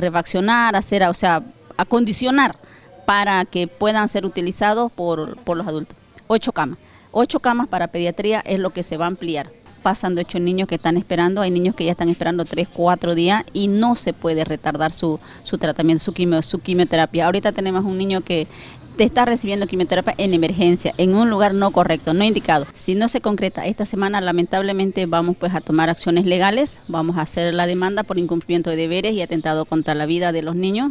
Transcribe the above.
refaccionar, hacer, o sea, acondicionar para que puedan ser utilizados por, los adultos. Ocho camas. Ocho camas para pediatría es lo que se va a ampliar. Pasando de ocho niños que están esperando, hay niños que ya están esperando tres, cuatro días y no se puede retardar su, su tratamiento, su, su quimioterapia. Ahorita tenemos un niño que te está recibiendo quimioterapia en emergencia, en un lugar no correcto, no indicado. Si no se concreta esta semana, lamentablemente vamos pues a tomar acciones legales, vamos a hacer la demanda por incumplimiento de deberes y atentado contra la vida de los niños.